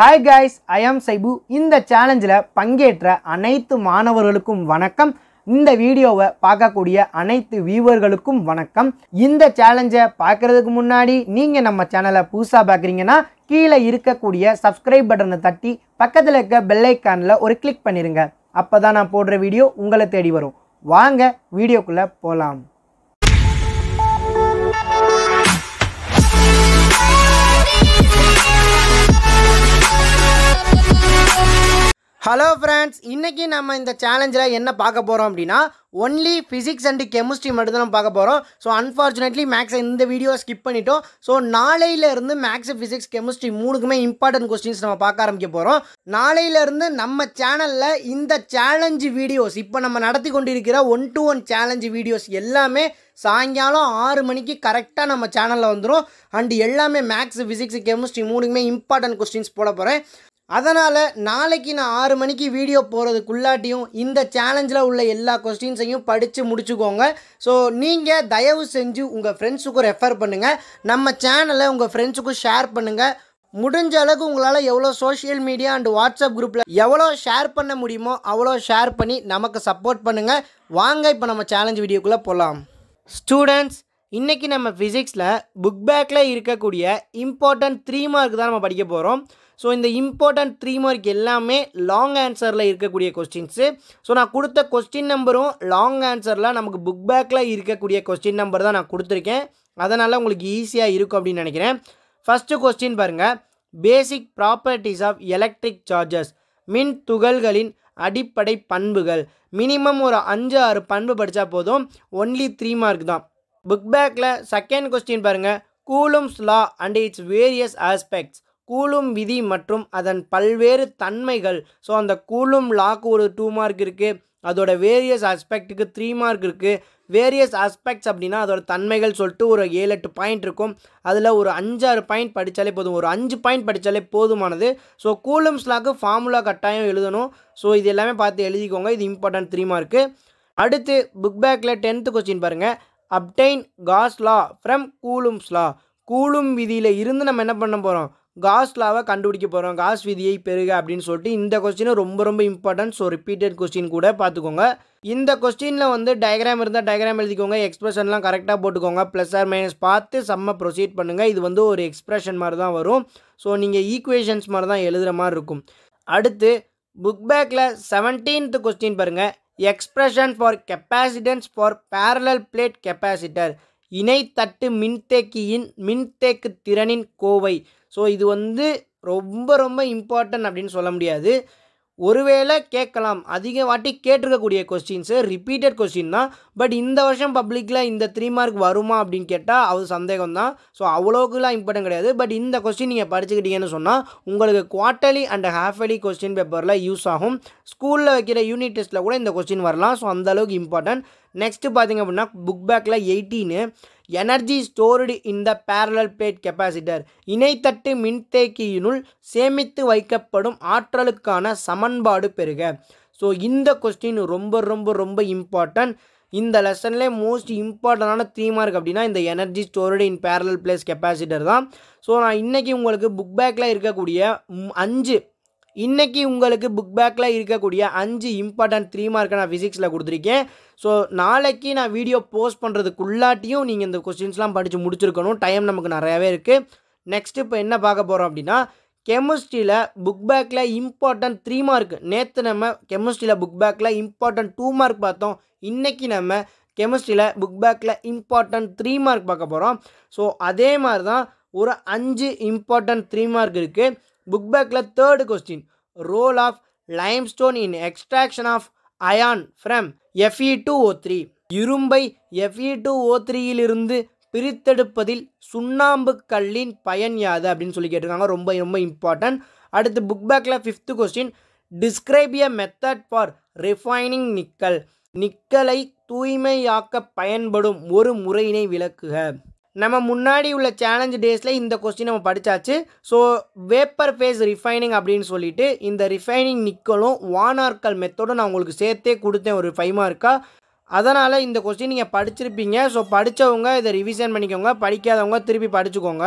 hi guys ஐ ஆம் சைபு இந்த சேலஞ்சில் பங்கேற்ற அனைத்து மாணவர்களுக்கும் வணக்கம் இந்த வீடியோவை பார்க்கக்கூடிய அனைத்து வியூவர்களுக்கும் வணக்கம் இந்த சேலஞ்சை பார்க்குறதுக்கு முன்னாடி நீங்கள் நம்ம சேனலை புதுசாக பார்க்குறீங்கன்னா கீழே இருக்கக்கூடிய சப்ஸ்கிரைப் பட்டனை தட்டி பக்கத்தில் இருக்க பெல்லைக்கானில் ஒரு கிளிக் பண்ணிடுங்க அப்போ தான் நான் போடுற வீடியோ உங்களை தேடி வரும் வாங்க வீடியோக்குள்ளே போகலாம் ஹலோ ஃப்ரெண்ட்ஸ் இன்றைக்கி நம்ம இந்த சேலஞ்சில் என்ன பார்க்க போகிறோம் அப்படின்னா ஒன்லி ஃபிசிக்ஸ் அண்டு கெமிஸ்ட்ரி மட்டும் தான் நம்ம பார்க்க போகிறோம் ஸோ அன்ஃபார்ச்சுனேட்லி மேக்ஸை இந்த வீடியோ ஸ்கிப் பண்ணிட்டோம் ஸோ நாளையிலேருந்து மேக்ஸ் ஃபிசிக்ஸ் கெமிஸ்ட்ரி மூணுக்குமே இம்பார்ட்டன்ட் கொஸ்டின்ஸ் நம்ம பார்க்க ஆரம்பிக்க போகிறோம் நாளையிலேருந்து நம்ம சேனலில் இந்த சேலஞ்சு வீடியோஸ் இப்போ நம்ம நடத்தி கொண்டிருக்கிற one to one challenge videos எல்லாமே சாயங்காலம் ஆறு மணிக்கு கரெக்டாக நம்ம சேனலில் வந்துடும் அண்டு எல்லாமே மேக்ஸ் ஃபிசிக்ஸ் கெமிஸ்ட்ரி மூணுக்குமே இம்பார்ட்டன்ட் கொஸ்டின்ஸ் போட போகிறேன் அதனால் நாளைக்கு நான் ஆறு மணிக்கு வீடியோ போகிறதுக்குள்ளாட்டியும் இந்த சேலஞ்சில் உள்ள எல்லா கொஸ்டின்ஸையும் படித்து முடிச்சுக்கோங்க ஸோ நீங்கள் தயவு செஞ்சு உங்கள் ஃப்ரெண்ட்ஸுக்கும் ரெஃபர் பண்ணுங்கள் நம்ம சேனலை உங்கள் ஃப்ரெண்ட்ஸுக்கும் ஷேர் பண்ணுங்கள் முடிஞ்ச அளவுக்கு உங்களால் எவ்வளோ சோஷியல் மீடியா அண்ட் வாட்ஸ்அப் குரூப்பில் எவ்வளோ ஷேர் பண்ண முடியுமோ அவ்வளோ ஷேர் பண்ணி நமக்கு சப்போர்ட் பண்ணுங்கள் வாங்க இப்போ நம்ம சேலஞ்ச் வீடியோக்குள்ளே போகலாம் ஸ்டூடெண்ட்ஸ் இன்றைக்கி நம்ம ஃபிசிக்ஸில் புக் பேக்கில் இருக்கக்கூடிய இம்பார்ட்டன்ட் த்ரீ மார்க் தான் நம்ம படிக்க போகிறோம் ஸோ இந்த இம்பார்ட்டன்ட் த்ரீ மார்க் எல்லாமே லாங் ஆன்சரில் இருக்கக்கூடிய கொஸ்டின்ஸு ஸோ நான் கொடுத்த கொஸ்டின் நம்பரும் லாங் ஆன்சரில் நமக்கு புக் பேக்கில் இருக்கக்கூடிய கொஸ்டின் நம்பர் தான் நான் கொடுத்துருக்கேன் அதனால் உங்களுக்கு ஈஸியாக இருக்கும் அப்படின்னு நினைக்கிறேன் ஃபஸ்ட்டு கொஸ்டின் பாருங்கள் basic properties of electric charges மின் துகள்களின் அடிப்படை பண்புகள் மினிமம் ஒரு அஞ்சு ஆறு பண்பு படித்தா போதும் ஒன்லி த்ரீ மார்க் தான் புக் பேக்கில் செகண்ட் கொஸ்டின் பாருங்கள் Coulomb's law and its various aspects Coulomb விதி மற்றும் அதன் பல்வேறு தன்மைகள் ஸோ அந்த கூலும் லாக்கு ஒரு டூ மார்க் இருக்குது அதோட வேரியஸ் ஆஸ்பெக்ட்டுக்கு த்ரீ மார்க் இருக்குது வேரியஸ் ஆஸ்பெக்ட்ஸ் அப்படின்னா அதோட தன்மைகள் சொல்லிட்டு ஒரு ஏழு எட்டு பாயிண்ட் இருக்கும் அதில் ஒரு அஞ்சாறு பாயிண்ட் படித்தாலே போதும் ஒரு அஞ்சு பாயிண்ட் படித்தாலே போதுமானது ஸோ கூலும் ஸ்லாக்கு ஃபார்முலா கட்டாயம் எழுதணும் ஸோ இது எல்லாமே பார்த்து எழுதிக்கோங்க இது இம்பார்ட்டன்ட் த்ரீ மார்க்கு அடுத்து புக் பேக்கில் டென்த்து கொஸ்டின் பாருங்கள் obtain Gauss law from Coulomb's law Coulomb விதியில் இருந்து நம்ம என்ன பண்ண போகிறோம் காஸ் லாவை கண்டுபிடிக்க போகிறோம் காஸ் விதியை பெருக அப்படின்னு சொல்லிட்டு இந்த கொஸ்டினும் ரொம்ப ரொம்ப இம்பார்ட்டன்ட் ஸோ ரிப்பீட்டட் கொஸ்டின் கூட பார்த்துக்கோங்க இந்த கொஸ்டினில் வந்து டயக்ராம் இருந்தால் டயக்ராம் எழுதிக்கோங்க எக்ஸ்பிரஷன்லாம் கரெக்டாக போட்டுக்கோங்க ப்ளஸ் ஆர் மைனஸ் பார்த்து செம்ம ப்ரொசீட் பண்ணுங்கள் இது வந்து ஒரு எக்ஸ்பிரஷன் மாதிரி தான் வரும் ஸோ நீங்கள் ஈக்குவேஷன்ஸ் மாதிரி தான் எழுதுகிற மாதிரி இருக்கும் அடுத்து புக் பேக்கில் செவன்டீன்த் கொஸ்டின் பாருங்கள் expression for capacitance for parallel plate capacitor இணைத்தட்டு மின்தேக்கியின் மின்தேக்கு திறனின் கோவை ஸோ இது வந்து ரொம்ப ரொம்ப இம்பார்ட்டன் அப்படின்னு சொல்ல முடியாது ஒருவேளை கேட்கலாம் அதிக வாட்டி கேட்டிருக்கக்கூடிய கொஸ்டின்ஸு ரிப்பீட்டட் கொஸ்டின் தான் பட் இந்த வருஷம் பப்ளிக்கில் இந்த த்ரீ மார்க் வருமா அப்படின்னு கேட்டால் அது சந்தேகம் தான் ஸோ அவ்வளோக்குலாம் இம்பார்ட்டன் கிடையாது பட் இந்த கொஸ்டின் நீங்கள் படிச்சுக்கிட்டீங்கன்னு சொன்னால் உங்களுக்கு quarterly and half yearly question பேப்பரில் யூஸ் ஆகும் ஸ்கூலில் வைக்கிற யூனிட் டெஸ்ட்டில் கூட இந்த கொஸ்டின் வரலாம் ஸோ அந்தளவுக்கு இம்பார்ட்டன்ட் நெக்ஸ்ட்டு பார்த்திங்க அப்படின்னா புக் பேக்கில் எயிட்டீனு எனர்ஜி ஸ்டோர்டு இந்த பேரலல் பிளேட் கெப்பாசிட்டர் இணைத்தட்டு மின்தேக்கியினுள் சேமித்து வைக்கப்படும் ஆற்றலுக்கான சமன்பாடு பெறுக ஸோ இந்த கொஸ்டின் ரொம்ப ரொம்ப ரொம்ப இம்பார்ட்டன்ட் இந்த லெசன்லேயே மோஸ்ட் இம்பார்ட்டண்டான த்ரீ மார்க் அப்படின்னா இந்த energy storage in parallel plates capacitor தான் ஸோ நான் இன்றைக்கி உங்களுக்கு புக் பேக்கில் இருக்கக்கூடிய அஞ்சு இன்றைக்கி உங்களுக்கு புக் பேக்கில் இருக்கக்கூடிய அஞ்சு இம்பார்ட்டன்ட் த்ரீ மார்க்கை நான் ஃபிசிக்ஸில் கொடுத்துருக்கேன் ஸோ நாளைக்கு நான் வீடியோ போஸ்ட் பண்ணுறதுக்குள்ளாட்டியும் நீங்கள் இந்த கொஸ்டின்ஸ்லாம் படித்து முடிச்சிருக்கணும் டைம் நமக்கு நிறையாவே இருக்குது நெக்ஸ்ட் இப்போ என்ன பார்க்க போகிறோம் அப்படின்னா கெமிஸ்ட்ரியில் புக் பேக்கில் இம்பார்ட்டன்ட் த்ரீ மார்க் நேற்று நம்ம கெமிஸ்ட்ரியில் புக் பேக்கில் இம்பார்ட்டன்ட் டூ மார்க் பார்த்தோம் இன்றைக்கி நம்ம கெமிஸ்ட்ரியில் புக் பேக்கில் இம்பார்ட்டன்ட் த்ரீ மார்க் பார்க்க போகிறோம் ஸோ அதே மாதிரி தான் ஒரு அஞ்சு இம்பார்ட்டன்ட் த்ரீ மார்க் இருக்குது புக் பேக்கில் third question role of limestone in extraction of iron from F E two O three இரும்பை எஃப்இ டூ ஓ த்ரீயிலிருந்து பிரித்தெடுப்பதில் சுண்ணாம்பு கல்லின் பயன் யாது அப்படின்னு சொல்லி கேட்டிருக்காங்க ரொம்ப ரொம்ப இம்பார்ட்டன்ட் அடுத்து புக் பேக்கில் fifth question describe a method for refining nickel நிக்கலை தூய்மையாக்க பயன்படும் ஒரு முறையினை விளக்குக நம்ம முன்னாடி உள்ள சேலஞ்ச் டேஸில் இந்த கொஸ்டின் நம்ம படித்தாச்சு ஸோ வேப்பர் ஃபேஸ் ரிஃபைனிங் அப்படின்னு சொல்லிட்டு இந்த ரிஃபைனிங் நிக்கலும் வானார்கல் மெத்தடும் நான் உங்களுக்கு சேர்த்தே கொடுத்தேன் ஒரு ஃபைவ் மார்க்காக அதனால் இந்த கொஸ்டின் நீங்கள் படிச்சிருப்பீங்க ஸோ படித்தவங்க இதை ரிவிஷன் பண்ணிக்கோங்க படிக்காதவங்க திருப்பி படிச்சுக்கோங்க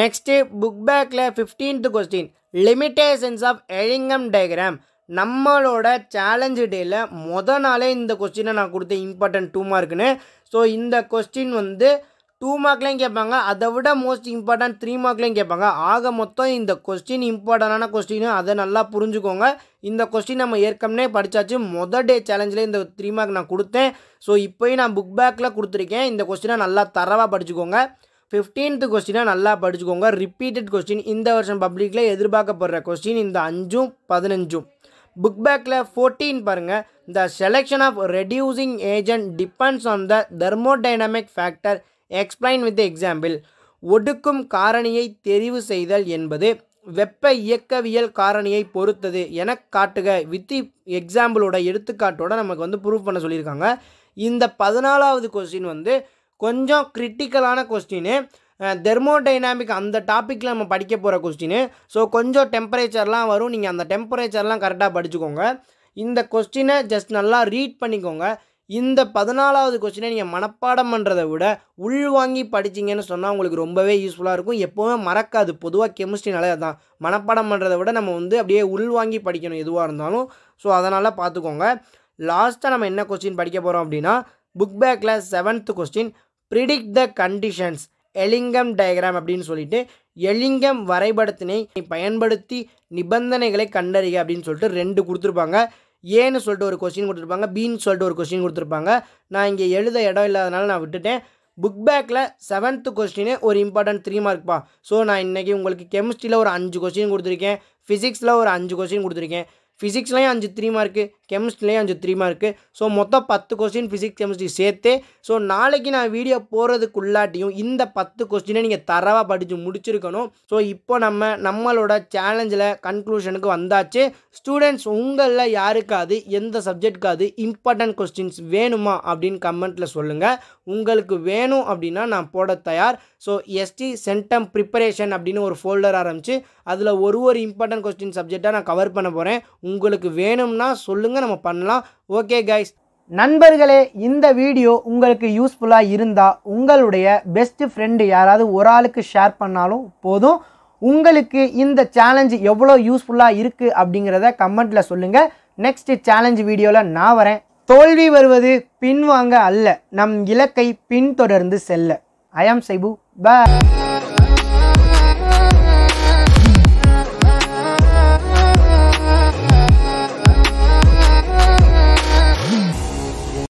நெக்ஸ்ட்டு புக் பேக்கில் fifteenth question limitations of Ellingham diagram நம்மளோட சேலஞ்சு டேயில் மொதல் நாளே இந்த கொஸ்டினை நான் கொடுத்த இம்பார்ட்டன்ட் டூ மார்க்குன்னு ஸோ இந்த கொஸ்டின் வந்து டூ மார்க்லேயும் கேட்பாங்க அதை விட மோஸ்ட் இம்பார்ட்டன்ட் த்ரீ மார்க்லேயும் கேட்பாங்க ஆக மொத்தம் இந்த கொஸ்டின் இம்பார்ட்டண்டான கொஸ்டின் அதை நல்லா புரிஞ்சுக்கோங்க இந்த கொஸ்டின் நம்ம ஏற்கனவே படித்தாச்சு மொதல் டே சேலஞ்சில் இந்த த்ரீ மார்க் நான் கொடுத்தேன் ஸோ இப்போயும் நான் புக் பேக்கில் கொடுத்துருக்கேன் இந்த கொஸ்டினை நல்லா தரவாக படிச்சுக்கோங்க ஃபிஃப்டீன்த்து கொஸ்டினாக நல்லா படிச்சுக்கோங்க ரிப்பீட்டட் கொஸ்டின் இந்த வருஷம் பப்ளிக்கில் எதிர்பார்க்கப்படுற கொஸ்டின் இந்த அஞ்சும் பதினஞ்சும் புக் பேக்கில் ஃபோர்டீன் பாருங்கள் the selection of reducing agent depends on the thermodynamic factor explain with example ஒடுக்கும் காரணியை தெரிவு செய்தல் என்பது வெப்ப இயக்கவியல் காரணியை பொறுத்தது என காட்டுக வித்தி எக்ஸாம்பிளோட எடுத்துக்காட்டோட நமக்கு வந்து ப்ரூவ் பண்ண சொல்லியிருக்காங்க இந்த பதினாலாவது கொஸ்டின் வந்து கொஞ்சம் கிரிட்டிக்கலான கொஸ்டின்னு தெர்மோடைனாமிக் அந்த டாப்பிக்கில் நம்ம படிக்க போகிற கொஸ்டின் ஸோ கொஞ்சம் டெம்பரேச்சர்லாம் வரும் நீங்கள் அந்த டெம்பரேச்சர்லாம் கரெக்டாக படிச்சுக்கோங்க இந்த கொஸ்டினை ஜஸ்ட் நல்லா ரீட் பண்ணிக்கோங்க இந்த பதினாலாவது கொஸ்டினை நீங்கள் மனப்பாடம் பண்ணுறதை விட உள்வாங்கி படிச்சிங்கன்னு சொன்னால் உங்களுக்கு ரொம்பவே யூஸ்ஃபுல்லாக இருக்கும் எப்போவுமே மறக்காது பொதுவாக கெமிஸ்ட்ரினாலே தான் மனப்பாடம் பண்ணுறதை விட நம்ம வந்து அப்படியே உள்வாங்கி படிக்கணும் எதுவாக இருந்தாலும் ஸோ அதனால் பார்த்துக்கோங்க லாஸ்ட்டாக நம்ம என்ன கொஸ்டின் படிக்க போகிறோம் அப்படின்னா புக் பேக்கில் seventh question predict the conditions Ellingham diagram அப்படின்னு சொல்லிட்டு எலிங்கம் வரைபடத்தினை பயன்படுத்தி நிபந்தனைகளை கண்டறிக அப்படின்னு சொல்லிட்டு ரெண்டு கொடுத்துருப்பாங்க ஏன்னு சொல்லிட்டு ஒரு கொஸ்டின் கொடுத்துருப்பாங்க பீன்னு சொல்லிட்டு ஒரு கொஸ்டின் கொடுத்துருப்பாங்க நான் இங்கே எழுத இடம் இல்லாதனால நான் விட்டுட்டேன் புக் பேக்கில் செவன்த்து கொஸ்டினு ஒரு இம்பார்ட்டன்ட் த்ரீ மார்க்ப்பா ஸோ நான் இன்றைக்கி உங்களுக்கு கெமிஸ்ட்ரியில் ஒரு அஞ்சு கொஸ்டின் கொடுத்துருக்கேன் ஃபிசிக்ஸில் ஒரு அஞ்சு கொஸ்டின் கொடுத்துருக்கேன் ஃபிசிக்ஸ்லேயும் அஞ்சு த்ரீ மார்க்கு கெமிஸ்ட்ரிலேயும் அஞ்சு த்ரீ மார்க்கு ஸோ மொத்தம் பத்து கொஸ்டின் ஃபிசிக்ஸ் கெமிஸ்ட்ரி சேர்த்து ஸோ நாளைக்கு நான் வீடியோ போகிறதுக்குள்ளாட்டியும் இந்த பத்து கொஸ்டினை நீங்கள் தரவாக படித்து முடிச்சிருக்கணும் ஸோ இப்போ நம்ம நம்மளோட சேலஞ்சில் கன்க்ளூஷனுக்கு வந்தாச்சு ஸ்டூடெண்ட்ஸ் உங்களில் யாருக்காது எந்த சப்ஜெக்ட்காது இம்பார்ட்டன்ட் கொஸ்டின்ஸ் வேணுமா அப்படின்னு கமெண்ட்டில் சொல்லுங்கள் உங்களுக்கு வேணும் அப்படின்னா நான் போட தயார் ஸோ எஸ்டி சென்டம் ப்ரிப்பரேஷன் அப்படின்னு ஒரு ஃபோல்டர் ஆரம்பித்து அதில் ஒரு ஒரு இம்பார்ட்டன்ட் கொஸ்டின் சப்ஜெக்டாக நான் கவர் பண்ண போகிறேன் உங்களுக்கு வேணும்னா சொல்லுங்கள் அவங்க நம்ம பண்ணலாம் ஓகே கைஸ் நண்பர்களே இந்த வீடியோ உங்களுக்கு யூஸ்ஃபுல்லாக இருந்தால் உங்களுடைய பெஸ்ட்டு ஃப்ரெண்டு யாராவது ஒரு ஆளுக்கு ஷேர் பண்ணாலும் போதும் உங்களுக்கு இந்த சேலஞ்சு எவ்வளோ யூஸ்ஃபுல்லாக இருக்குது அப்படிங்கிறத கமெண்ட்டில் சொல்லுங்கள் நெக்ஸ்ட் சேலஞ்சு வீடியோவில் நான் வரேன் தோல்வி வருவது பின்வாங்க அல்ல நம் இலக்கை பின்தொடர்ந்து செல்ல ஐ ஆம் சைபு பாய்